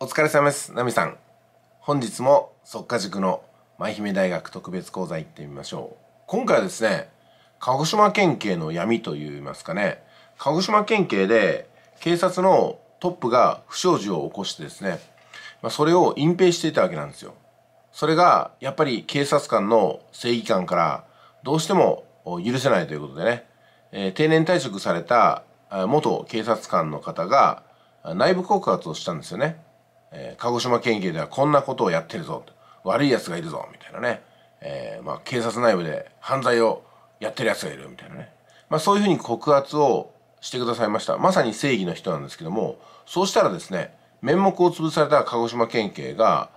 お疲れ様です。ナミさん。本日も即稼塾の舞姫大学特別講座行ってみましょう。今回はですね、鹿児島県警の闇といいますかね、鹿児島県警で警察のトップが不祥事を起こしてですね、まそれを隠蔽していたわけなんですよ。それがやっぱり警察官の正義感からどうしても許せないということでね、えー、定年退職された元警察官の方が内部告発をしたんですよね。えー、鹿児島県警ではこんなことをやってるぞ悪いやつがいるぞみたいなね、えー、まあ、警察内部で犯罪をやってるやつがいるみたいなね、まあ、そういうふうに告発をしてくださいましたまさに正義の人なんですけどもそうしたらですね面目を潰された鹿児島県警が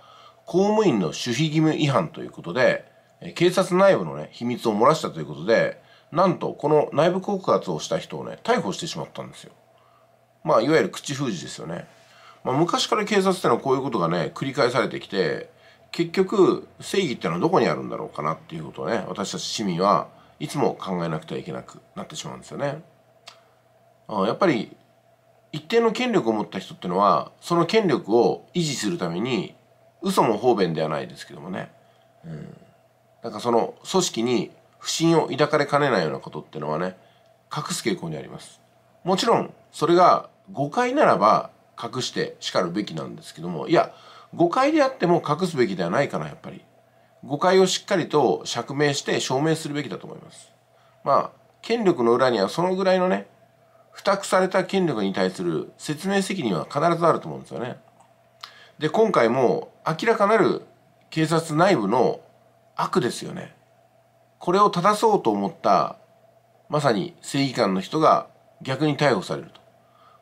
公務員の守秘義務違反ということで警察内部のね秘密を漏らしたということでなんとこの内部告発をした人をね逮捕してしまったんですよまあいわゆる口封じですよねまあ、昔から警察ってのはこういうことがね繰り返されてきて結局正義ってのはどこにあるんだろうかなっていうことをね私たち市民はいつも考えなくてはいけなくなってしまうんですよね。あやっぱり一定の権力を持った人ってのはその権力を維持するために嘘も方便ではないですけどもね、うん、なんかその組織に不信を抱かれかねないようなことってのはね隠す傾向にありますもちろんそれが誤解ならば隠してしかるべきなんですけどもいや誤解であっても隠すべきではないかなやっぱり誤解をしっかりと釈明して証明するべきだと思いますまあ権力の裏にはそのぐらいのね付託された権力に対する説明責任は必ずあると思うんですよねで今回も明らかなる警察内部の悪ですよねこれを正そうと思ったまさに正義感の人が逆に逮捕されると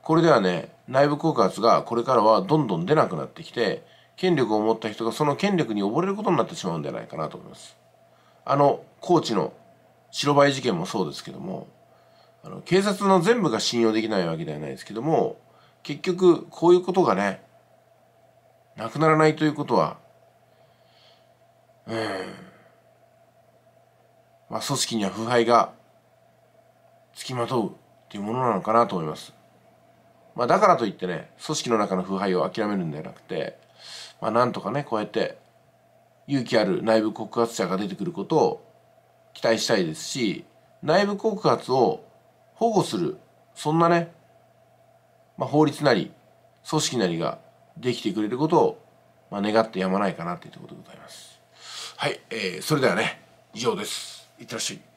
これではね内部告発がこれからはどんどん出なくなってきて権力を持った人がその権力に溺れることになってしまうんじゃないかなと思います。あの高知の白バイ事件もそうですけどもあの警察の全部が信用できないわけではないですけども結局こういうことがねなくならないということはうんまあ組織には腐敗がつきまとうっていうものなのかなと思います。まあ、だからといってね組織の中の腐敗を諦めるんじゃなくて、まあ、なんとかねこうやって勇気ある内部告発者が出てくることを期待したいですし内部告発を保護するそんなね、まあ、法律なり組織なりができてくれることを、まあ、願ってやまないかなというところでございます。はい、えー、それではね以上です。いってらっしゃい。